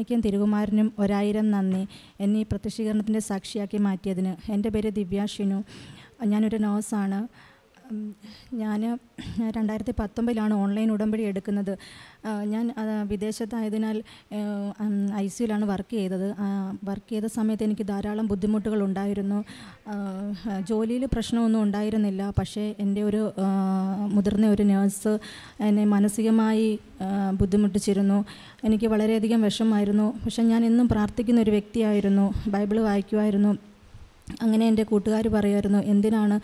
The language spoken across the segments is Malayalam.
അമ്മയ്ക്കും തിരുകുമാരനും ഒരായിരം നന്ദി എന്നീ പ്രത്യക്ഷീകരണത്തിൻ്റെ സാക്ഷിയാക്കി മാറ്റിയതിന് എൻ്റെ പേര് ദിവ്യാഷിനു ഞാനൊരു നേഴ്സാണ് ഞാൻ രണ്ടായിരത്തി പത്തൊമ്പതിലാണ് ഓൺലൈൻ ഉടമ്പടി എടുക്കുന്നത് ഞാൻ വിദേശത്തായതിനാൽ ഐ സിയിലാണ് വർക്ക് ചെയ്തത് വർക്ക് ചെയ്ത സമയത്ത് എനിക്ക് ധാരാളം ബുദ്ധിമുട്ടുകൾ ഉണ്ടായിരുന്നു ജോലിയിൽ പ്രശ്നമൊന്നും ഉണ്ടായിരുന്നില്ല പക്ഷേ എൻ്റെ ഒരു മുതിർന്ന ഒരു നേഴ്സ് എന്നെ മാനസികമായി ബുദ്ധിമുട്ടിച്ചിരുന്നു എനിക്ക് വളരെയധികം വിഷമായിരുന്നു പക്ഷേ ഞാൻ എന്നും പ്രാർത്ഥിക്കുന്ന ഒരു വ്യക്തിയായിരുന്നു ബൈബിൾ വായിക്കുമായിരുന്നു അങ്ങനെ എൻ്റെ കൂട്ടുകാർ പറയുമായിരുന്നു എന്തിനാണ്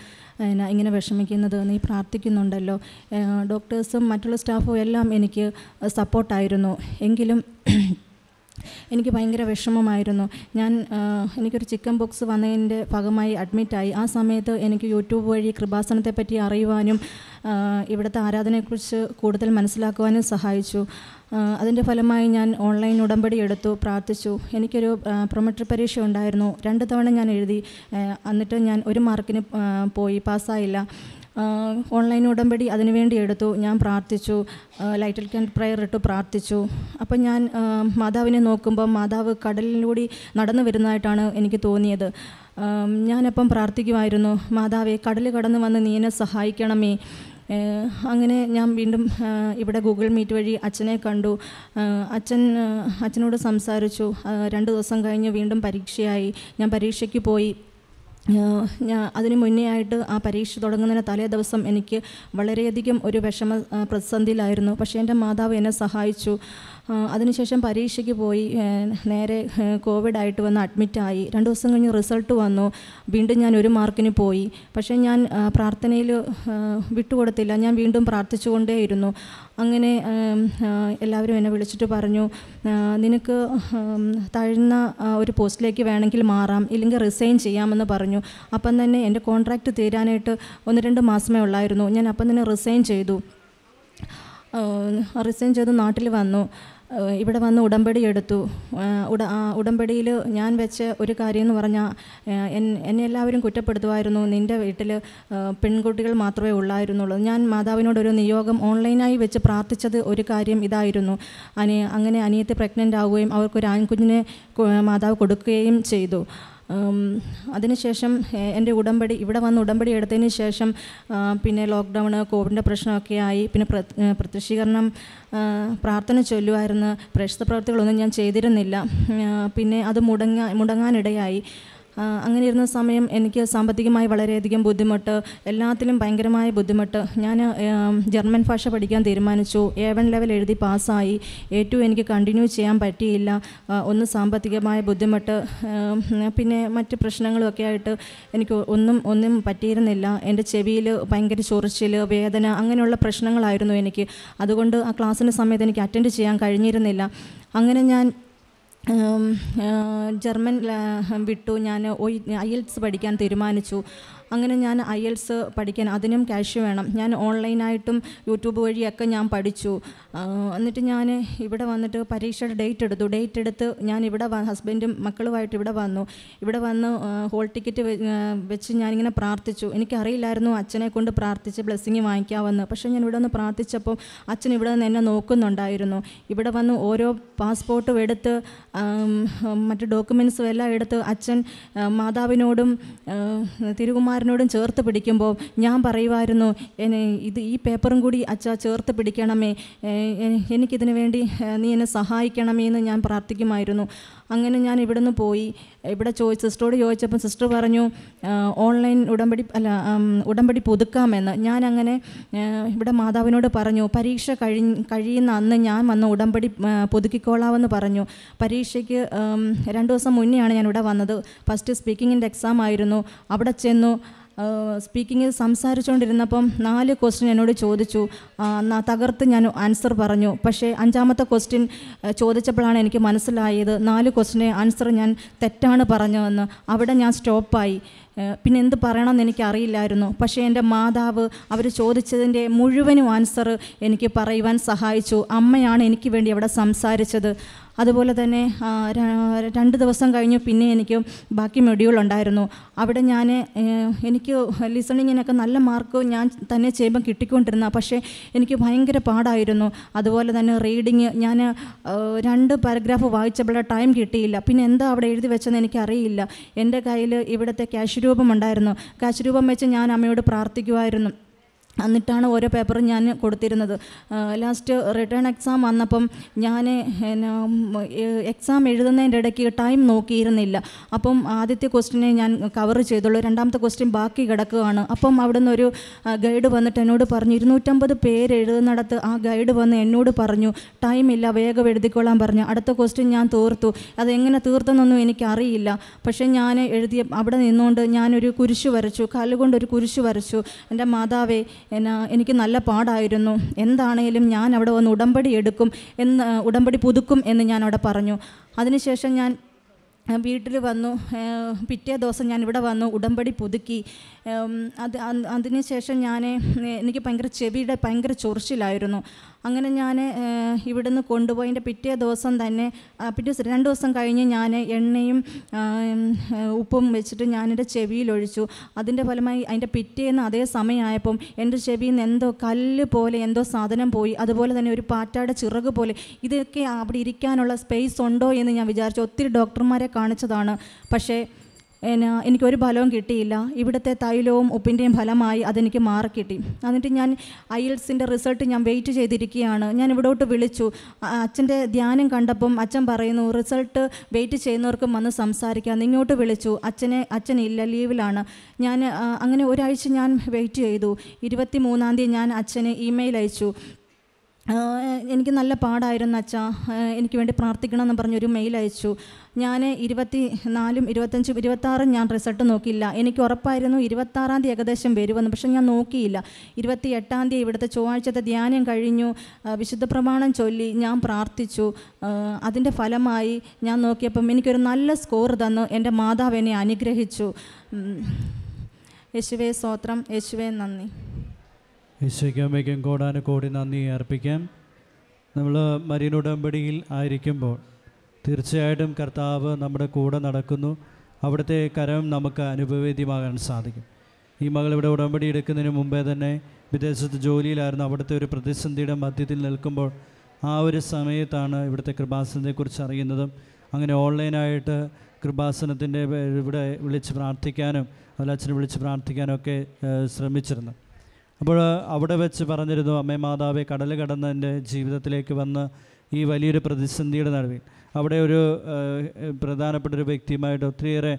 ഇങ്ങനെ വിഷമിക്കുന്നത് നീ പ്രാർത്ഥിക്കുന്നുണ്ടല്ലോ ഡോക്ടേഴ്സും മറ്റുള്ള സ്റ്റാഫും എല്ലാം എനിക്ക് സപ്പോർട്ടായിരുന്നു എങ്കിലും എനിക്ക് ഭയങ്കര വിഷമമായിരുന്നു ഞാൻ എനിക്കൊരു ചിക്കൻ ബോക്സ് വന്നതിൻ്റെ ഭാഗമായി അഡ്മിറ്റായി ആ സമയത്ത് എനിക്ക് യൂട്യൂബ് വഴി കൃപാസനത്തെ പറ്റി അറിയുവാനും ഇവിടുത്തെ ആരാധനയെക്കുറിച്ച് കൂടുതൽ മനസ്സിലാക്കുവാനും സഹായിച്ചു അതിൻ്റെ ഫലമായി ഞാൻ ഓൺലൈൻ ഉടമ്പടി എടുത്തു പ്രാർത്ഥിച്ചു എനിക്കൊരു പ്രൊമറ്റർ പരീക്ഷ ഉണ്ടായിരുന്നു രണ്ട് തവണ ഞാൻ എഴുതി എന്നിട്ട് ഞാൻ ഒരു മാർക്കിന് പോയി പാസ്സായില്ല ഓൺലൈൻ ഉടമ്പടി അതിനുവേണ്ടി എടുത്തു ഞാൻ പ്രാർത്ഥിച്ചു ലൈറ്റിൽ ക്യാൻ പ്രയർ ഇട്ട് പ്രാർത്ഥിച്ചു അപ്പം ഞാൻ മാതാവിനെ നോക്കുമ്പോൾ മാതാവ് കടലിലൂടെ നടന്നു വരുന്നതായിട്ടാണ് എനിക്ക് തോന്നിയത് ഞാനപ്പം പ്രാർത്ഥിക്കുമായിരുന്നു മാതാവെ കടൽ കടന്ന് വന്ന് നീ എന്നെ സഹായിക്കണമേ അങ്ങനെ ഞാൻ വീണ്ടും ഇവിടെ ഗൂഗിൾ മീറ്റ് വഴി അച്ഛനെ കണ്ടു അച്ഛൻ അച്ഛനോട് സംസാരിച്ചു രണ്ട് ദിവസം കഴിഞ്ഞ് വീണ്ടും പരീക്ഷയായി ഞാൻ പരീക്ഷയ്ക്ക് പോയി ഞാൻ അതിന് മുന്നേ ആയിട്ട് ആ പരീക്ഷ തുടങ്ങുന്നതിന് തലേ ദിവസം എനിക്ക് വളരെയധികം ഒരു വിഷമ പ്രതിസന്ധിയിലായിരുന്നു പക്ഷേ എൻ്റെ മാതാവ് എന്നെ സഹായിച്ചു അതിനുശേഷം പരീക്ഷയ്ക്ക് പോയി നേരെ കോവിഡ് ആയിട്ട് വന്ന് അഡ്മിറ്റായി രണ്ട് ദിവസം കഴിഞ്ഞ് റിസൾട്ട് വന്നു വീണ്ടും ഞാൻ ഒരു മാർക്കിന് പോയി പക്ഷേ ഞാൻ പ്രാർത്ഥനയിൽ വിട്ടുകൊടുത്തില്ല ഞാൻ വീണ്ടും പ്രാർത്ഥിച്ചുകൊണ്ടേയിരുന്നു അങ്ങനെ എല്ലാവരും എന്നെ വിളിച്ചിട്ട് പറഞ്ഞു നിനക്ക് താഴ്ന്ന ഒരു പോസ്റ്റിലേക്ക് വേണമെങ്കിൽ മാറാം ഇല്ലെങ്കിൽ റിസൈൻ ചെയ്യാമെന്ന് പറഞ്ഞു അപ്പം തന്നെ എൻ്റെ കോൺട്രാക്റ്റ് തീരാനായിട്ട് ഒന്ന് രണ്ട് മാസമേ ഉള്ളായിരുന്നു ഞാൻ അപ്പം തന്നെ റിസൈൻ ചെയ്തു റിസൈൻ ചെയ്ത് നാട്ടിൽ വന്നു ഇവിടെ വന്ന് ഉടമ്പടി എടുത്തു ഉട ഉടമ്പടിയിൽ ഞാൻ വെച്ച ഒരു കാര്യം എന്ന് പറഞ്ഞാൽ എന്നെ എല്ലാവരും കുറ്റപ്പെടുത്തുമായിരുന്നു നിൻ്റെ വീട്ടിൽ പെൺകുട്ടികൾ മാത്രമേ ഉള്ളായിരുന്നുള്ളൂ ഞാൻ മാതാവിനോടൊരു നിയോഗം ഓൺലൈനായി വെച്ച് പ്രാർത്ഥിച്ചത് ഒരു കാര്യം ഇതായിരുന്നു അനി അങ്ങനെ അനിയത്തെ പ്രഗ്നൻ്റ് ആവുകയും അവർക്കൊരു ആൺകുഞ്ഞിനെ മാതാവ് കൊടുക്കുകയും ചെയ്തു അതിനുശേഷം എൻ്റെ ഉടമ്പടി ഇവിടെ വന്ന് ഉടമ്പടി എടുത്തതിന് ശേഷം പിന്നെ ലോക്ക്ഡൗണ് കോവിഡിൻ്റെ പ്രശ്നമൊക്കെ ആയി പിന്നെ പ്രത്യക്ഷീകരണം പ്രാർത്ഥന ചൊല്ലുമായിരുന്നു പ്രശസ്ത പ്രവർത്തികളൊന്നും ഞാൻ ചെയ്തിരുന്നില്ല പിന്നെ അത് മുടങ്ങാ മുടങ്ങാനിടയായി അങ്ങനെ ഇരുന്ന സമയം എനിക്ക് സാമ്പത്തികമായി വളരെയധികം ബുദ്ധിമുട്ട് എല്ലാത്തിലും ഭയങ്കരമായ ബുദ്ധിമുട്ട് ഞാൻ ജർമ്മൻ ഭാഷ പഠിക്കാൻ തീരുമാനിച്ചു എ വൺ ലെവൽ എഴുതി പാസ്സായി എ ടു എനിക്ക് കണ്ടിന്യൂ ചെയ്യാൻ പറ്റിയില്ല ഒന്ന് സാമ്പത്തികമായ ബുദ്ധിമുട്ട് പിന്നെ മറ്റ് പ്രശ്നങ്ങളൊക്കെ ആയിട്ട് എനിക്ക് ഒന്നും ഒന്നും പറ്റിയിരുന്നില്ല എൻ്റെ ചെവിയിൽ ഭയങ്കര ചൊറിച്ചിൽ വേദന അങ്ങനെയുള്ള പ്രശ്നങ്ങളായിരുന്നു എനിക്ക് അതുകൊണ്ട് ആ ക്ലാസ്സിൻ്റെ സമയത്ത് എനിക്ക് അറ്റൻഡ് ചെയ്യാൻ കഴിഞ്ഞിരുന്നില്ല അങ്ങനെ ഞാൻ ജർമ്മൻ വിട്ടു ഞാൻ ഐ എൽറ്റ്സ് പഠിക്കാൻ തീരുമാനിച്ചു അങ്ങനെ ഞാൻ ഐ എൽസ് പഠിക്കാൻ അതിനും ക്യാഷ് വേണം ഞാൻ ഓൺലൈനായിട്ടും യൂട്യൂബ് വഴിയൊക്കെ ഞാൻ പഠിച്ചു എന്നിട്ട് ഞാൻ ഇവിടെ വന്നിട്ട് പരീക്ഷയുടെ ഡേറ്റ് എടുത്തു ഡേറ്റ് എടുത്ത് ഞാൻ ഇവിടെ ഹസ്ബൻഡും മക്കളുമായിട്ട് ഇവിടെ വന്നു ഇവിടെ വന്ന് ഹോൾ ടിക്കറ്റ് വെച്ച് ഞാനിങ്ങനെ പ്രാർത്ഥിച്ചു എനിക്കറിയില്ലായിരുന്നു അച്ഛനെ കൊണ്ട് പ്രാർത്ഥിച്ച് ബ്ലെസ്സിങ് വാങ്ങിക്കാമെന്ന് പക്ഷേ ഞാൻ ഇവിടെ വന്ന് പ്രാർത്ഥിച്ചപ്പോൾ അച്ഛൻ ഇവിടെ നിന്ന് എന്നെ നോക്കുന്നുണ്ടായിരുന്നു ഇവിടെ വന്ന് ഓരോ പാസ്പോർട്ടും എടുത്ത് മറ്റ് ഡോക്യുമെൻറ്റ്സും എല്ലാം എടുത്ത് അച്ഛൻ മാതാവിനോടും തിരുകുമാർ അമ്മമാരനോടും ചേർത്ത് പിടിക്കുമ്പോൾ ഞാൻ പറയുമായിരുന്നു ഇത് ഈ പേപ്പറും കൂടി അച്ഛ ചേർത്ത് പിടിക്കണമേ എനിക്കിതിനു വേണ്ടി നീ എന്നെ സഹായിക്കണമേ എന്ന് ഞാൻ പ്രാർത്ഥിക്കുമായിരുന്നു അങ്ങനെ ഞാൻ നിന്ന് പോയി ഇവിടെ ചോദിച്ച് സിസ്റ്ററോട് ചോദിച്ചപ്പോൾ സിസ്റ്റർ പറഞ്ഞു ഓൺലൈൻ ഉടമ്പടി അല്ല ഉടമ്പടി പുതുക്കാമെന്ന് ഞാൻ അങ്ങനെ ഇവിടെ മാതാവിനോട് പറഞ്ഞു പരീക്ഷ കഴി കഴിയുന്ന അന്ന് ഞാൻ വന്ന് ഉടമ്പടി പുതുക്കിക്കോളാമെന്ന് പറഞ്ഞു പരീക്ഷയ്ക്ക് രണ്ട് ദിവസം മുന്നെയാണ് ഞാൻ ഇവിടെ വന്നത് ഫസ്റ്റ് സ്പീക്കിങ്ങിൻ്റെ എക്സാം ആയിരുന്നു അവിടെ ചെന്നു സ്പീക്കിംഗ് സംസാരിച്ചുകൊണ്ടിരുന്നപ്പം നാല് ക്വസ്റ്റ്യൻ എന്നോട് ചോദിച്ചു തകർത്ത് ഞാൻ ആൻസർ പറഞ്ഞു പക്ഷേ അഞ്ചാമത്തെ ക്വസ്റ്റ്യൻ ചോദിച്ചപ്പോഴാണ് എനിക്ക് മനസ്സിലായത് നാല് ക്വസ്റ്റ്യൻ്റെ ആൻസർ ഞാൻ തെറ്റാണ് പറഞ്ഞതെന്ന് അവിടെ ഞാൻ സ്റ്റോപ്പായി പിന്നെ എന്ത് പറയണമെന്ന് എനിക്കറിയില്ലായിരുന്നു പക്ഷേ എൻ്റെ മാതാവ് അവർ ചോദിച്ചതിൻ്റെ മുഴുവനും ആൻസർ എനിക്ക് പറയുവാൻ സഹായിച്ചു അമ്മയാണ് എനിക്ക് വേണ്ടി അവിടെ സംസാരിച്ചത് അതുപോലെ തന്നെ രണ്ട് ദിവസം കഴിഞ്ഞു പിന്നെ എനിക്ക് ബാക്കി മെഡ്യൂൾ ഉണ്ടായിരുന്നു അവിടെ ഞാൻ എനിക്ക് ലിസണിങ്ങിനൊക്കെ നല്ല മാർക്ക് ഞാൻ തന്നെ ചെയ്യുമ്പം കിട്ടിക്കൊണ്ടിരുന്ന പക്ഷേ എനിക്ക് ഭയങ്കര പാടായിരുന്നു അതുപോലെ തന്നെ റീഡിങ് ഞാൻ രണ്ട് പാരഗ്രാഫ് വായിച്ചപ്പോൾ ടൈം കിട്ടിയില്ല പിന്നെ എന്താ അവിടെ എഴുതി വെച്ചെന്ന് എനിക്കറിയില്ല എൻ്റെ കയ്യിൽ ഇവിടുത്തെ ക്യാഷ് രൂപം ഉണ്ടായിരുന്നു ക്യാഷ് രൂപം വെച്ച് ഞാൻ അമ്മയോട് പ്രാർത്ഥിക്കുമായിരുന്നു എന്നിട്ടാണ് ഓരോ പേപ്പറും ഞാൻ കൊടുത്തിരുന്നത് ലാസ്റ്റ് റിട്ടേൺ എക്സാം വന്നപ്പം ഞാൻ എക്സാം എഴുതുന്നതിൻ്റെ ഇടയ്ക്ക് ടൈം നോക്കിയിരുന്നില്ല അപ്പം ആദ്യത്തെ ക്വസ്റ്റിനെ ഞാൻ കവർ ചെയ്തുള്ളൂ രണ്ടാമത്തെ ക്വസ്റ്റ്യൻ ബാക്കി കിടക്കുകയാണ് അപ്പം അവിടുന്ന് ഒരു ഗൈഡ് വന്നിട്ട് എന്നോട് പറഞ്ഞു ഇരുന്നൂറ്റമ്പത് പേര് എഴുതുന്നിടത്ത് ആ ഗൈഡ് വന്ന് എന്നോട് പറഞ്ഞു ടൈമില്ല വേഗം എഴുതിക്കൊള്ളാൻ പറഞ്ഞു അടുത്ത ക്വസ്റ്റ്യൻ ഞാൻ തീർത്തു അത് എങ്ങനെ തീർത്തെന്നൊന്നും എനിക്കറിയില്ല പക്ഷേ ഞാൻ എഴുതിയ അവിടെ നിന്നുകൊണ്ട് ഞാനൊരു കുരിശ് വരച്ചു കാലുകൊണ്ട് ഒരു കുരിശ് വരച്ചു എൻ്റെ മാതാവേ എന്നാ എനിക്ക് നല്ല പാടായിരുന്നു എന്താണേലും ഞാൻ അവിടെ വന്ന് ഉടമ്പടി എടുക്കും എന്ന് ഉടമ്പടി പുതുക്കും എന്ന് ഞാൻ അവിടെ പറഞ്ഞു അതിനുശേഷം ഞാൻ വീട്ടിൽ വന്നു പിറ്റേ ദിവസം ഞാൻ ഇവിടെ വന്നു ഉടമ്പടി പുതുക്കി അത് ശേഷം ഞാൻ എനിക്ക് ഭയങ്കര ചെവിയുടെ ഭയങ്കര ചൊറിച്ചിലായിരുന്നു അങ്ങനെ ഞാൻ ഇവിടുന്ന് കൊണ്ടുപോയി പിറ്റേ ദിവസം തന്നെ പിറ്റേ ദിവസം രണ്ട് ദിവസം കഴിഞ്ഞ് ഞാൻ എണ്ണയും ഉപ്പും വെച്ചിട്ട് ഞാനെൻ്റെ ചെവിയിലൊഴിച്ചു അതിൻ്റെ ഫലമായി അതിൻ്റെ പിറ്റേന്ന് അതേ സമയമായപ്പം എൻ്റെ ചെവിയിൽ നിന്ന് എന്തോ കല്ല് പോലെ എന്തോ സാധനം പോയി അതുപോലെ തന്നെ ഒരു പാറ്റാടെ ചിറക് പോലെ ഇതൊക്കെ അവിടെ ഇരിക്കാനുള്ള സ്പേസ് ഉണ്ടോ എന്ന് ഞാൻ വിചാരിച്ചു ഒത്തിരി ഡോക്ടർമാരെ കാണിച്ചതാണ് പക്ഷേ എന്നാ എനിക്കൊരു ഫലവും കിട്ടിയില്ല ഇവിടുത്തെ തൈലവും ഉപ്പിൻ്റെയും ഫലമായി അതെനിക്ക് മാറി കിട്ടി എന്നിട്ട് ഞാൻ ഐ റിസൾട്ട് ഞാൻ വെയിറ്റ് ചെയ്തിരിക്കുകയാണ് ഞാൻ ഇവിടോട്ട് വിളിച്ചു അച്ഛൻ്റെ ധ്യാനം കണ്ടപ്പം അച്ഛൻ പറയുന്നു റിസൾട്ട് വെയിറ്റ് ചെയ്യുന്നവർക്കും വന്ന് സംസാരിക്കാം ഇങ്ങോട്ട് വിളിച്ചു അച്ഛനെ ഇല്ല ലീവിലാണ് ഞാൻ അങ്ങനെ ഒരാഴ്ച ഞാൻ വെയിറ്റ് ചെയ്തു ഇരുപത്തി മൂന്നാം തീയതി ഞാൻ അച്ഛന് ഇമെയിൽ അയച്ചു എനിക്ക് നല്ല പാടായിരുന്നു അച്ഛാ എനിക്ക് വേണ്ടി പ്രാർത്ഥിക്കണം എന്ന് പറഞ്ഞൊരു മെയിൽ അയച്ചു ഞാൻ ഇരുപത്തി നാലും ഇരുപത്തഞ്ചും ഇരുപത്താറും ഞാൻ റിസൾട്ട് നോക്കിയില്ല എനിക്ക് ഉറപ്പായിരുന്നു ഇരുപത്താറാം തീയതി ഏകദേശം വരുമെന്ന് പക്ഷേ ഞാൻ നോക്കിയില്ല ഇരുപത്തി എട്ടാം തീയതി ഇവിടുത്തെ ചൊവ്വാഴ്ചത്തെ ധ്യാനം കഴിഞ്ഞു വിശുദ്ധ പ്രമാണം ചൊല്ലി ഞാൻ പ്രാർത്ഥിച്ചു അതിൻ്റെ ഫലമായി ഞാൻ നോക്കിയപ്പം എനിക്കൊരു നല്ല സ്കോർ തന്നു എൻ്റെ മാതാവ് എന്നെ അനുഗ്രഹിച്ചു യേശുവേ സ്തോത്രം യേശുവേ നന്ദി ഈശോയ്ക്കമ്മയ്ക്കും കോടി നന്ദി അർപ്പിക്കാം നമ്മൾ മരിയൻ ആയിരിക്കുമ്പോൾ തീർച്ചയായിട്ടും കർത്താവ് നമ്മുടെ കൂടെ നടക്കുന്നു അവിടുത്തെ കരം നമുക്ക് അനുഭവേദ്യമാകാൻ സാധിക്കും ഈ മകൾ ഇവിടെ ഉടമ്പടി എടുക്കുന്നതിന് മുമ്പേ തന്നെ വിദേശത്ത് ജോലിയിലായിരുന്നു അവിടുത്തെ ഒരു പ്രതിസന്ധിയുടെ മധ്യത്തിൽ നിൽക്കുമ്പോൾ ആ ഒരു സമയത്താണ് ഇവിടുത്തെ കൃപാസനത്തെക്കുറിച്ച് അറിയുന്നതും അങ്ങനെ ഓൺലൈനായിട്ട് കൃപാസനത്തിൻ്റെ ഇവിടെ വിളിച്ച് പ്രാർത്ഥിക്കാനും അതിൽ അച്ഛനെ വിളിച്ച് പ്രാർത്ഥിക്കാനും ഒക്കെ ശ്രമിച്ചിരുന്നു അപ്പോൾ അവിടെ വെച്ച് പറഞ്ഞിരുന്നു അമ്മേ മാതാവെ കടൽ കടന്ന് എൻ്റെ ജീവിതത്തിലേക്ക് വന്ന് ഈ വലിയൊരു പ്രതിസന്ധിയുടെ നടുവിൽ അവിടെ ഒരു പ്രധാനപ്പെട്ട ഒരു വ്യക്തിയുമായിട്ട് ഒത്തിരിയേറെ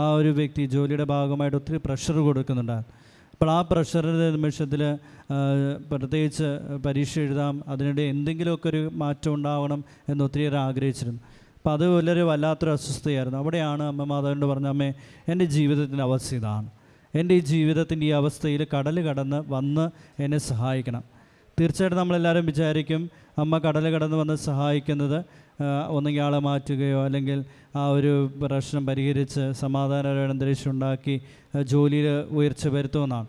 ആ ഒരു വ്യക്തി ജോലിയുടെ ഭാഗമായിട്ട് ഒത്തിരി പ്രഷർ കൊടുക്കുന്നുണ്ടായിരുന്നു അപ്പോൾ ആ പ്രഷറിൻ്റെ നിമിഷത്തിൽ പ്രത്യേകിച്ച് പരീക്ഷ എഴുതാം അതിനിടെ എന്തെങ്കിലുമൊക്കെ ഒരു മാറ്റം ഉണ്ടാവണം എന്ന് ഒത്തിരിയേറെ ആഗ്രഹിച്ചിരുന്നു അപ്പോൾ അത് വലിയൊരു വല്ലാത്തൊരു അസ്വസ്ഥയായിരുന്നു അവിടെയാണ് അമ്മ മാതാവിൻ്റെ പറഞ്ഞ അമ്മേ എൻ്റെ ജീവിതത്തിൻ്റെ അവസ്ഥ ഇതാണ് എൻ്റെ ഈ ജീവിതത്തിൻ്റെ ഈ അവസ്ഥയിൽ കടൽ കടന്ന് വന്ന് എന്നെ സഹായിക്കണം തീർച്ചയായിട്ടും നമ്മളെല്ലാവരും വിചാരിക്കും അമ്മ കടൽ കടന്ന് വന്ന് സഹായിക്കുന്നത് ഒന്നുകിൽ ആളെ മാറ്റുകയോ അല്ലെങ്കിൽ ആ ഒരു പ്രശ്നം പരിഹരിച്ച് സമാധാനപരമായ അന്തരീക്ഷം ഉണ്ടാക്കി ജോലിയിൽ ഉയർച്ച വരുത്തുമെന്നാണ്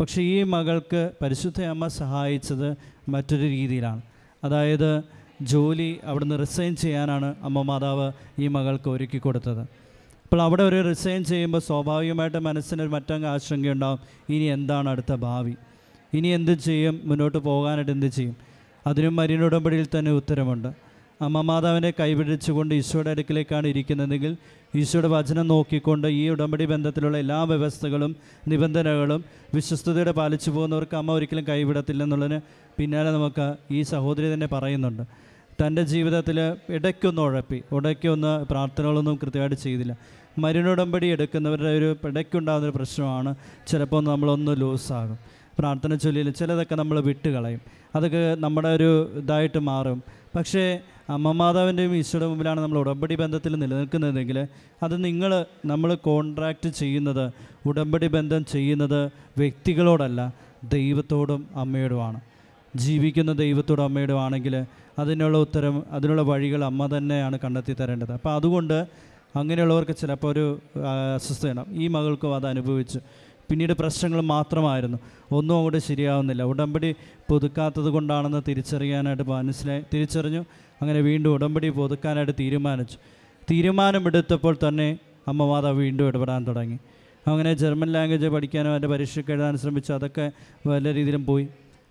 പക്ഷേ ഈ മകൾക്ക് പരിശുദ്ധ അമ്മ സഹായിച്ചത് മറ്റൊരു രീതിയിലാണ് അതായത് ജോലി അവിടുന്ന് റിസൈൻ ചെയ്യാനാണ് അമ്മ മാതാവ് ഈ മകൾക്ക് ഒരുക്കി കൊടുത്തത് അപ്പോൾ അവിടെ ഒരു റിസൈൻ ചെയ്യുമ്പോൾ സ്വാഭാവികമായിട്ട് മനസ്സിന് മറ്റങ്ങ് ആശങ്കയുണ്ടാകും ഇനി എന്താണ് അടുത്ത ഭാവി ഇനി എന്ത് ചെയ്യും മുന്നോട്ട് പോകാനായിട്ട് എന്ത് ചെയ്യും അതിനും മരിയൻ ഉടമ്പടിയിൽ തന്നെ ഉത്തരമുണ്ട് അമ്മ മാതാവിനെ കൈപിടിച്ചുകൊണ്ട് ഈശോയുടെ അടുക്കിലേക്കാണ് ഇരിക്കുന്നതെങ്കിൽ ഈശോയുടെ വചനം നോക്കിക്കൊണ്ട് ഈ ഉടമ്പടി ബന്ധത്തിലുള്ള എല്ലാ വ്യവസ്ഥകളും നിബന്ധനകളും വിശ്വസ്തയുടെ പാലിച്ചു പോകുന്നവർക്ക് അമ്മ ഒരിക്കലും കൈവിടത്തില്ലെന്നുള്ളതിന് പിന്നാലെ നമുക്ക് ഈ സഹോദരി തന്നെ പറയുന്നുണ്ട് തൻ്റെ ജീവിതത്തിൽ ഇടയ്ക്കൊന്ന് ഉഴപ്പി ഉടയ്ക്കൊന്ന് പ്രാർത്ഥനകളൊന്നും കൃത്യമായിട്ട് ചെയ്തില്ല മരുന്നുടമ്പടി എടുക്കുന്നവരുടെ ഒരു ഇടയ്ക്കുണ്ടാകുന്നൊരു പ്രശ്നമാണ് ചിലപ്പോൾ നമ്മളൊന്ന് ലൂസാകും പ്രാർത്ഥന ചൊല്ലിയിൽ ചിലതൊക്കെ നമ്മൾ വിട്ടുകളയും അതൊക്കെ നമ്മുടെ ഒരു ഇതായിട്ട് മാറും പക്ഷേ അമ്മമാതാവിൻ്റെയും ഈശോയുടെ മുമ്പിലാണ് നമ്മൾ ഉടമ്പടി ബന്ധത്തിൽ നിലനിൽക്കുന്നതെങ്കിൽ അത് നിങ്ങൾ നമ്മൾ കോൺട്രാക്റ്റ് ചെയ്യുന്നത് ഉടമ്പടി ബന്ധം ചെയ്യുന്നത് വ്യക്തികളോടല്ല ദൈവത്തോടും അമ്മയോടുമാണ് ജീവിക്കുന്ന ദൈവത്തോടും അമ്മയോടുമാണെങ്കിൽ അതിനുള്ള ഉത്തരം അതിനുള്ള വഴികൾ അമ്മ തന്നെയാണ് കണ്ടെത്തി തരേണ്ടത് അപ്പോൾ അതുകൊണ്ട് അങ്ങനെയുള്ളവർക്ക് ചിലപ്പോൾ ഒരു വേണം ഈ മകൾക്കും അത് അനുഭവിച്ചു പിന്നീട് പ്രശ്നങ്ങൾ മാത്രമായിരുന്നു ഒന്നും അങ്ങോട്ട് ശരിയാവുന്നില്ല ഉടമ്പടി പുതുക്കാത്തത് കൊണ്ടാണെന്ന് തിരിച്ചറിയാനായിട്ട് മനസ്സിലായി തിരിച്ചറിഞ്ഞു അങ്ങനെ വീണ്ടും ഉടമ്പടി പുതുക്കാനായിട്ട് തീരുമാനിച്ചു തീരുമാനമെടുത്തപ്പോൾ തന്നെ അമ്മ മാതാവ് വീണ്ടും ഇടപെടാൻ തുടങ്ങി അങ്ങനെ ജർമ്മൻ ലാംഗ്വേജ് പഠിക്കാനും അതിൻ്റെ പരീക്ഷയ്ക്ക് എഴുതാൻ ശ്രമിച്ചു അതൊക്കെ വല്ല രീതിയിലും പോയി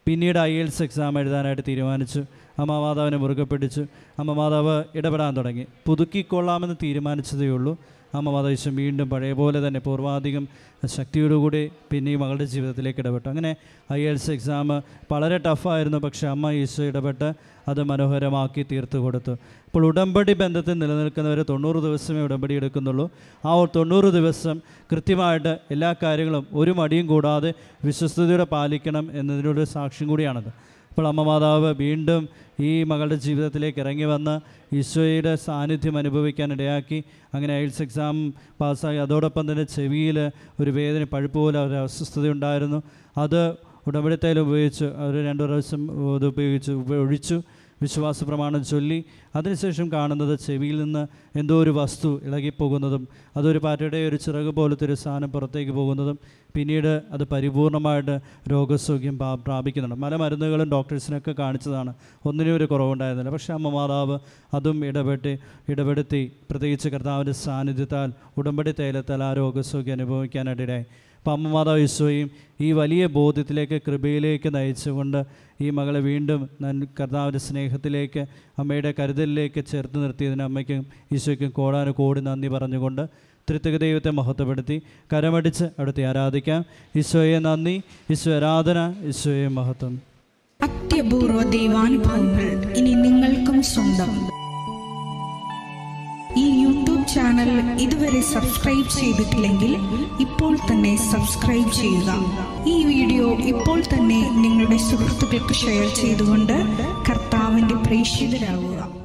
പിന്നീട് ഐ എൽസ് എക്സാം എഴുതാനായിട്ട് തീരുമാനിച്ചു അമ്മ മാതാവിനെ മുറുകെ പിടിച്ചു അമ്മ മാതാവ് ഇടപെടാൻ തുടങ്ങി പുതുക്കിക്കൊള്ളാമെന്ന് തീരുമാനിച്ചതേ ഉള്ളൂ അമ്മ മാതാവിശ്വം വീണ്ടും പഴയ പോലെ തന്നെ പൂർവാധികം ശക്തിയോടുകൂടി പിന്നെ ഈ മകളുടെ ജീവിതത്തിലേക്ക് ഇടപെട്ടു അങ്ങനെ ഐ എൽസ് എക്സാം വളരെ ടഫായിരുന്നു പക്ഷേ അമ്മ ഈശോ ഇടപെട്ട് അത് മനോഹരമാക്കി തീർത്തു കൊടുത്തു ഇപ്പോൾ ഉടമ്പടി ബന്ധത്തിൽ നിലനിൽക്കുന്നവർ തൊണ്ണൂറ് ദിവസമേ ഉടമ്പടി എടുക്കുന്നുള്ളൂ ആ തൊണ്ണൂറ് ദിവസം കൃത്യമായിട്ട് എല്ലാ കാര്യങ്ങളും ഒരു മടിയും കൂടാതെ വിശ്വസ്തയോടെ പാലിക്കണം എന്നതിനൊരു സാക്ഷ്യം കൂടിയാണത് അപ്പോൾ അമ്മ മാതാവ് വീണ്ടും ഈ മകളുടെ ജീവിതത്തിലേക്ക് ഇറങ്ങി വന്ന് ഈശോയുടെ സാന്നിധ്യം അനുഭവിക്കാൻ ഇടയാക്കി അങ്ങനെ ഐൽസ് എക്സാം പാസ്സായി അതോടൊപ്പം തന്നെ ചെവിയിൽ ഒരു വേദന പഴുപ്പ് പോലെ ഒരു അസ്വസ്ഥതയുണ്ടായിരുന്നു അത് ഉടമ്പടിത്തയിൽ ഉപയോഗിച്ച് അവർ രണ്ട് പ്രാവശ്യം ഇത് ഉപയോഗിച്ച് ഒഴിച്ചു വിശ്വാസ പ്രമാണം ചൊല്ലി അതിനുശേഷം കാണുന്നത് ചെവിയിൽ നിന്ന് എന്തോ ഒരു വസ്തു ഇളകിപ്പോകുന്നതും അതൊരു പാറ്റയുടെ ഒരു ചിറക് പോലത്തെ ഒരു സാധനം പുറത്തേക്ക് പോകുന്നതും പിന്നീട് അത് പരിപൂർണമായിട്ട് രോഗസൗഖ്യം പ്രാപിക്കുന്നുണ്ട് പല മരുന്നുകളും ഡോക്ടേഴ്സിനൊക്കെ കാണിച്ചതാണ് ഒന്നിനും ഒരു കുറവുണ്ടായിരുന്നില്ല പക്ഷേ അമ്മ മാതാവ് അതും ഇടപെട്ടി ഇടപെടുത്തി പ്രത്യേകിച്ച് കർത്താവിൻ്റെ സാന്നിധ്യത്താൽ ഉടമ്പടി തേലത്താൽ ആ രോഗസൗഖ്യം അനുഭവിക്കാനായിട്ടിടയായി അപ്പം അമ്മ മാതാവ് ഈശോയും ഈ വലിയ ബോധ്യത്തിലേക്ക് കൃപയിലേക്ക് നയിച്ചുകൊണ്ട് ഈ മകളെ വീണ്ടും കർത്താവിൻ്റെ സ്നേഹത്തിലേക്ക് അമ്മയുടെ കരുതലിലേക്ക് ചേർത്ത് നിർത്തിയതിന് അമ്മയ്ക്കും ഈശോയ്ക്കും കോടാനും കോടി നന്ദി പറഞ്ഞുകൊണ്ട് ത്രിത്വക ദൈവത്തെ മഹത്വപ്പെടുത്തി കരമടിച്ച് അവിടുത്തെ ആരാധിക്കാം ഈശോയെ നന്ദി ഈശോ ആരാധന ഈശോയെ മഹത്വം അത്യപൂർവ ദൈവാനുഭവങ്ങൾ ഇനി നിങ്ങൾക്കും സ്വന്തം ഈ യൂട്യൂബ് ചാനൽ ഇതുവരെ സബ്സ്ക്രൈബ് ചെയ്തിട്ടില്ലെങ്കിൽ ഇപ്പോൾ തന്നെ സബ്സ്ക്രൈബ് ചെയ്യുക ഈ വീഡിയോ ഇപ്പോൾ തന്നെ നിങ്ങളുടെ സുഹൃത്തുക്കൾക്ക് ഷെയർ ചെയ്തുകൊണ്ട് കർത്താവിൻ്റെ പ്രേക്ഷിതരാകുക